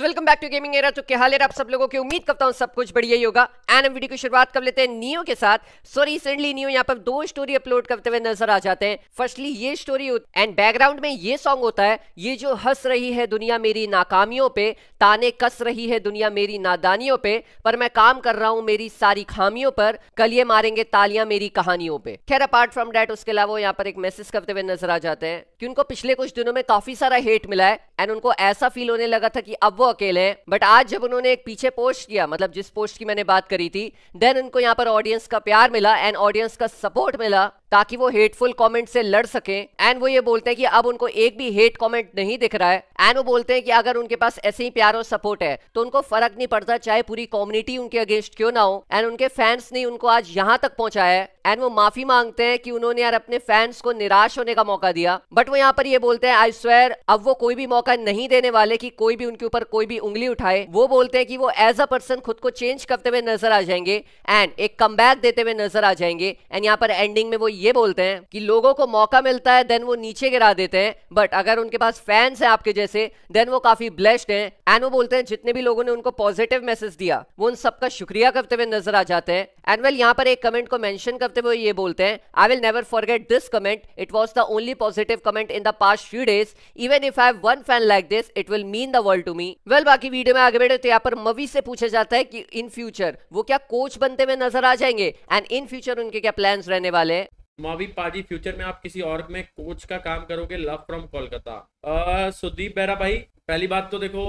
Welcome back to gaming era तो क्या हाल है आप सब लोगों की उम्मीद करता हूँ सब कुछ बढ़िया ही होगा एंड हम वीडियो की शुरुआत कर लेते हैं नियो के साथ सो रिसेंटली नियो यहाँ पर दो स्टोरी अपलोड करते हुए नजर आ जाते हैं फर्स्टली ये स्टोरी एंड बैकग्राउंड में ये सॉन्ग होता है ये जो हंस रही है दुनिया मेरी नाकामियों पे ताने कस रही है दुनिया मेरी नादानियों पे पर मैं काम कर रहा हूँ मेरी सारी खामियों पर कल ये मारेंगे तालियां मेरी कहानियों पे खैर अपार्ट फ्रॉम डेट उसके अलावा यहाँ पर एक मैसेज करते हुए नजर आ जाते हैं कि उनको पिछले कुछ दिनों में काफी सारा हेट मिला है एंड उनको ऐसा फील होने लगा था कि अब वो अकेले हैं बट आज जब उन्होंने एक पीछे पोस्ट किया मतलब जिस पोस्ट की मैंने बात करी थी देन उनको यहाँ पर ऑडियंस का प्यार मिला एंड ऑडियंस का सपोर्ट मिला ताकि वो हेटफुल कमेंट से लड़ सके एंड वो ये बोलते हैं कि अब उनको एक भी हेट कमेंट नहीं दिख रहा है एंड वो बोलते हैं कि अगर उनके पास ऐसे ही प्यार और सपोर्ट है तो उनको फर्क नहीं पड़ता चाहे पूरी कम्युनिटी उनके अगेंस्ट क्यों ना हो एंड उनके फैंस ने उनको आज यहाँ तक पहुंचाया है एंड वो माफी मांगते हैं कि उन्होंने यार अपने फैंस को निराश होने का मौका दिया बट वो यहाँ पर ये बोलते हैं आई स्वेयर अब वो कोई भी मौका नहीं देने वाले कि कोई भी उनके ऊपर कोई भी उंगली उठाए वो बोलते हैं कि वो एज अ पर्सन खुद को चेंज करते हुए नजर आ जाएंगे एंड एक कम देते हुए नजर आ जाएंगे एंड यहाँ पर एंडिंग में वो ये बोलते हैं कि लोगों को मौका मिलता है देन वो नीचे गिरा देते हैं बट अगर उनके पास फैंस हैं आपके जैसे देन वो काफी ब्लेस्ड हैं एंड वो बोलते हैं जितने भी लोगों ने उनको पॉजिटिव मैसेज दिया वो उन सबका शुक्रिया करते हुए नजर आ जाते हैं एंड वेल यहाँ पर एक कमेंट को मैंशन करते हुए ये बोलते हैं I will never forget this comment it was the only positive comment in the past few days even if I one fan like this it will mean the world to me well बाकी वीडियो में आगे बढ़े तो यहाँ पर मवी से पूछा जाता है कि इन फ्यूचर वो क्या कोच बनते हुए नजर आ जाएंगे एंड इन फ्यूचर उनके क्या प्लान रहने वाले मोबी पाजी फ्यूचर में आप किसी और में कोच का काम करोगे लव फ्रॉम कोलकाता सुदीप बेहरा भाई पहली बात तो देखो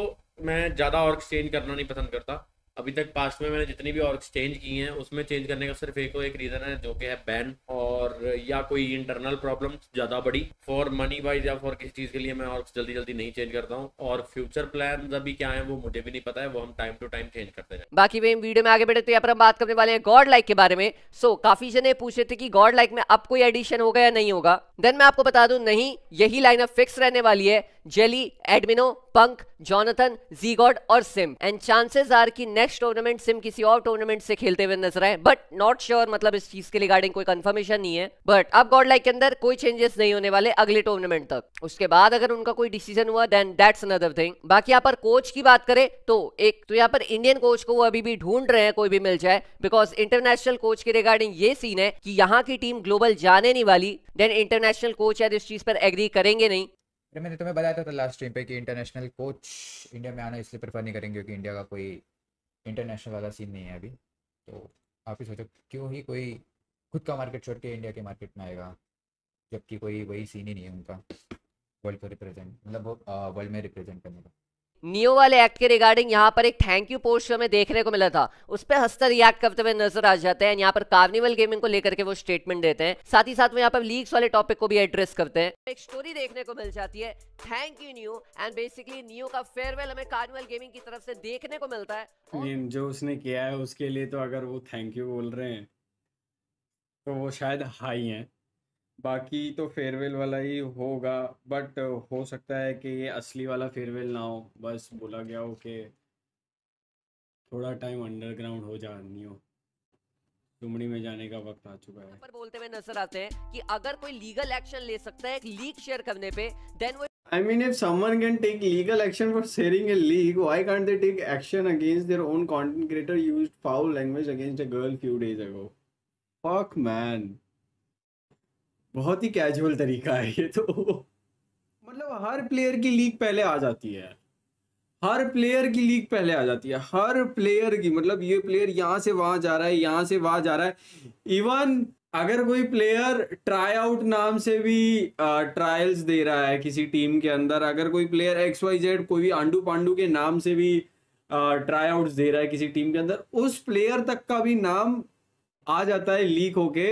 मैं ज़्यादा और चेंज करना नहीं पसंद करता अभी तक पास्ट में मैंने जितनी भी ऑर्ग्स चेंज की हैं उसमें चेंज करने का सिर्फ एक और एक रीज़न है जो कि है बैन और या कोई इंटरनल प्रॉब्लम ज़्यादा बड़ी फॉर मनी वाइज या फॉर किसी चीज़ के लिए मैं ऑर्ग्स जल्दी जल्दी नहीं चेंज करता हूँ और फ्यूचर प्लान अभी क्या है वो मुझे भी नहीं पता है वो हम टाइम टू टाइम चेंज करते हैं बाकी भाई वीडियो में आगे बढ़े तो यहाँ पर हम बात करने वाले हैं गॉड लाइक के बारे में सो so, काफ़ी जने पूछे थे कि गॉड लाइक में अब कोई एडिशन होगा या नहीं होगा देन मैं आपको बता दू नहीं यही अब फिक्स रहने वाली है जेली एडमिनो पंक जॉनथन जीगॉड और सिम एंड चांसेस आर कि नेक्स्ट टूर्नामेंट सिम किसी और टूर्नामेंट से खेलते हुए नजर आए बट नॉट श्योर मतलब इस चीज के रिगार्डिंग कोई कंफर्मेशन नहीं है बट अब गॉड लाइक के अंदर कोई चेंजेस नहीं होने वाले अगले टूर्नामेंट तक उसके बाद अगर उनका कोई डिसीजन हुआ देन दैट्स अनदर थिंग बाकी यहाँ पर कोच की बात करें तो एक तो यहाँ पर इंडियन कोच को वो अभी भी ढूंढ रहे हैं कोई भी मिल जाए बिकॉज इंटरनेशनल कोच के रिगार्डिंग ये सीन है कि यहाँ की टीम ग्लोबल जाने नहीं वाली देन इंटरनेशनल कोच यार इस चीज पर एग्री करेंगे नहीं अरे मैंने तुम्हें बताया था, था लास्ट स्ट्रीम पे कि इंटरनेशनल कोच इंडिया में आना इसलिए प्रेफर नहीं करेंगे क्योंकि इंडिया का कोई इंटरनेशनल वाला सीन नहीं है अभी तो आप ही सोचो क्यों ही कोई खुद का मार्केट छोड़ के इंडिया के मार्केट में आएगा जबकि कोई वही सीन ही नहीं है उनका वर्ल्ड को रिप्रेजेंट मतलब वो वर्ल्ड में रिप्रेजेंट करने का नियो वाले एक्ट के रिगार्डिंग यहाँ पर एक थैंक यू पोस्ट हमें देखने को मिला था उस पर हंसता रियक्ट करते हुए नजर आ जाते हैं यहाँ पर कार्निवल गेमिंग को लेकर के वो स्टेटमेंट देते हैं साथ ही साथ में यहाँ पर लीक्स वाले टॉपिक को भी एड्रेस करते हैं एक स्टोरी देखने को मिल जाती है thank you Neyoo and basically Neyoo का फेयरवेल हमें कार्निवल गेमिंग की तरफ से देखने को मिलता है जो उसने किया है उसके लिए तो अगर वो थैंक यू बोल रहे हैं तो वो शायद हाई है बाकी तो फेयरवेल वाला ही होगा बट हो सकता है कि ये असली वाला फेयरवेल ना हो बस बोला गया हो कि थोड़ा टाइम अंडरग्राउंड हो जानी हो तुमड़ी में जाने का वक्त आ चुका है पर बोलते हुए नजर आते हैं कि अगर कोई लीगल एक्शन ले सकता है एक लीक शेयर करने पे देन वो I mean, if someone can take legal action for sharing a leak, why can't they take action against their own content creator used foul language against a girl few days ago? Fuck, man. बहुत ही casual तरीका है ये तो मतलब हर player की league पहले आ जाती है हर प्लेयर की लीग पहले आ जाती है हर प्लेयर की मतलब ये प्लेयर यहाँ से वहां जा रहा है यहाँ से वहां जा रहा है इवन अगर कोई प्लेयर ट्राई आउट नाम से भी आ, ट्रायल्स दे रहा है किसी टीम के अंदर अगर कोई प्लेयर एक्स वाई जेड कोई भी आंडू पांडू के नाम से भी ट्राई आउट दे रहा है किसी टीम के अंदर उस प्लेयर तक का भी नाम आ जाता है लीक होके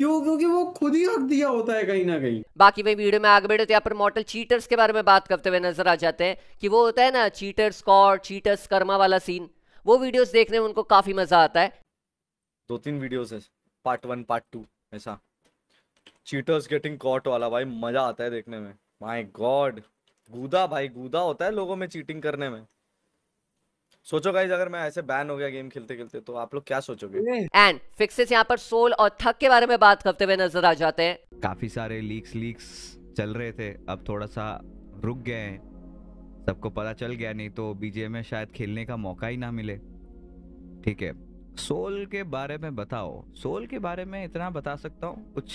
क्यों क्योंकि वो खुद ही हक दिया होता है कहीं ना कहीं बाकी भाई वीडियो में आगे बैठे तो यहाँ पर मॉडल चीटर्स के बारे में बात करते हुए नजर आ जाते हैं कि वो होता है ना चीटर स्कॉर चीटर्स कर्मा वाला सीन वो वीडियोस देखने में उनको काफी मजा आता है दो तीन वीडियोस है पार्ट वन पार्ट टू ऐसा चीटर्स गेटिंग कॉट वाला भाई मजा आता है देखने में माई गॉड गुदा भाई गुदा होता है लोगों में चीटिंग करने में सोचो गाइज अगर मैं ऐसे बैन हो गया गेम खेलते खेलते तो आप लोग क्या सोचोगे एंड फिक्सेस यहाँ पर सोल और थक के बारे में बात करते हुए नजर आ जाते हैं काफी सारे लीक्स लीक्स चल रहे थे अब थोड़ा सा रुक गए हैं सबको पता चल गया नहीं तो बीजे में शायद खेलने का मौका ही ना मिले ठीक है सोल के बारे में बताओ सोल के बारे में इतना बता सकता हूँ कुछ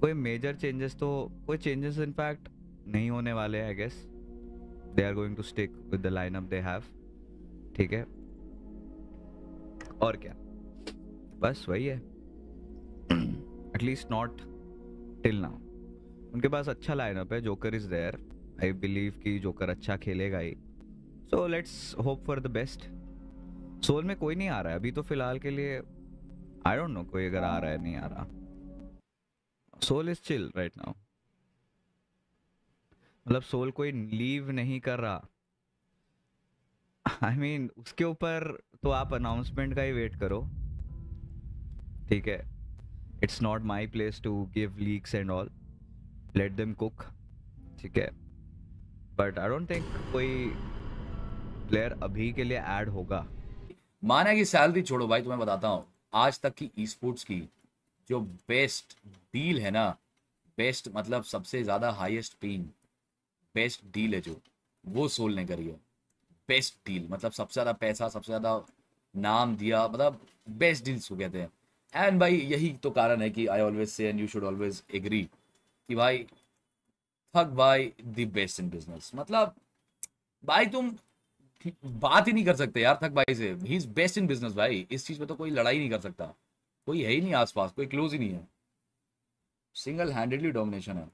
कोई मेजर चेंजेस तो कोई चेंजेस इनफैक्ट नहीं होने वाले I guess they are going to stick with the line of they have ठीक है और क्या बस वही है एटलीस्ट नॉट टिल नाउ उनके पास अच्छा लाइनअप है Joker is there I believe कि जोकर अच्छा खेलेगा ही so let's hope for the best Soul में कोई नहीं आ रहा है अभी तो फिलहाल के लिए आई डोंट नो कोई अगर आ रहा है नहीं आ रहा Soul is chill right now मतलब सोल कोई लीव नहीं कर रहा आई I मीन mean, उसके ऊपर तो आप अनाउंसमेंट का ही वेट करो ठीक है it's not my place to give leaks and all let them cook ठीक है बट आई डोंट थिंक कोई प्लेयर अभी के लिए ऐड होगा माना कि सैलरी छोड़ो भाई तुम्हें बताता हूँ आज तक की ई स्पोर्ट्स की जो बेस्ट डील है ना बेस्ट मतलब सबसे ज़्यादा हाईएस्ट पेन बेस्ट डील है जो वो सोल ने करी है बेस्ट डील मतलब सबसे ज़्यादा पैसा सबसे ज़्यादा नाम दिया मतलब बेस्ट डील्स को कहते हैं एंड भाई यही तो कारण है कि I always say and you should always agree कि भाई थक भाई द बेस्ट इन बिजनेस मतलब भाई तुम बात ही नहीं कर सकते यार थक भाई say he is best in business भाई इस चीज़ में तो कोई लड़ाई नहीं कर सकता कोई है ही नहीं आसपास कोई क्लोज ही नहीं है सिंगल हैंडेडली डोमिनेशन है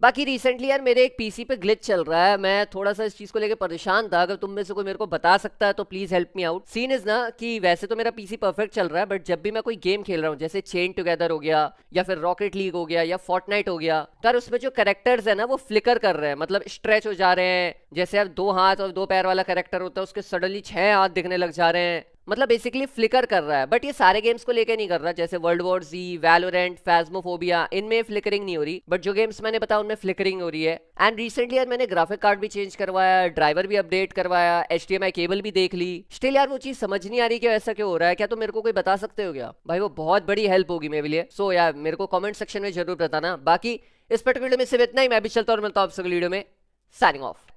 बाकी रिसेंटली यार मेरे एक पीसी पे ग्लिच चल रहा है मैं थोड़ा सा इस चीज को लेकर परेशान था अगर तुम में से कोई मेरे को बता सकता है तो please help me out scene is ना कि वैसे तो मेरा पीसी परफेक्ट चल रहा है बट जब भी मैं कोई गेम खेल रहा हूँ जैसे चेन टुगेदर हो गया या फिर रॉकेट लीग हो गया या फोर्टनाइट हो गया तो यार उसमें जो करेक्टर्स है ना वो फ्लिकर कर रहे हैं मतलब स्ट्रेच हो जा रहे हैं जैसे अब दो हाथ और दो पैर वाला करेक्टर होता है उसके सडनली छह हाथ दिखने लग जा रहे हैं मतलब बेसिकली फ्लिकर कर रहा है बट ये सारे गेम्स को लेके नहीं कर रहा जैसे world war Z Valorant Phasmophobia इनमें फ्लिकरिंग नहीं हो रही बट जो गेम्स मैंने बताया उनमें फ्लिकरिंग हो रही है एंड रिसेंटली यार मैंने ग्राफिक कार्ड भी चेंज करवाया ड्राइवर भी अपडेट करवाया एच केबल भी देख ली स्टिल यार वो चीज समझ नहीं आ रही कि ऐसा क्यों हो रहा है क्या तो मेरे को कोई बता सकते हो क्या भाई वो बहुत बड़ी हेल्प होगी मेरे लिए सो so, यार मेरे को कॉमेंट सेक्शन में जरूर बताना बाकी इस पर्टिकुलर में सिर्फ इतना ही मैं भी चलता हूँ मिलता हूँ आपसे वीडियो में साइनिंग ऑफ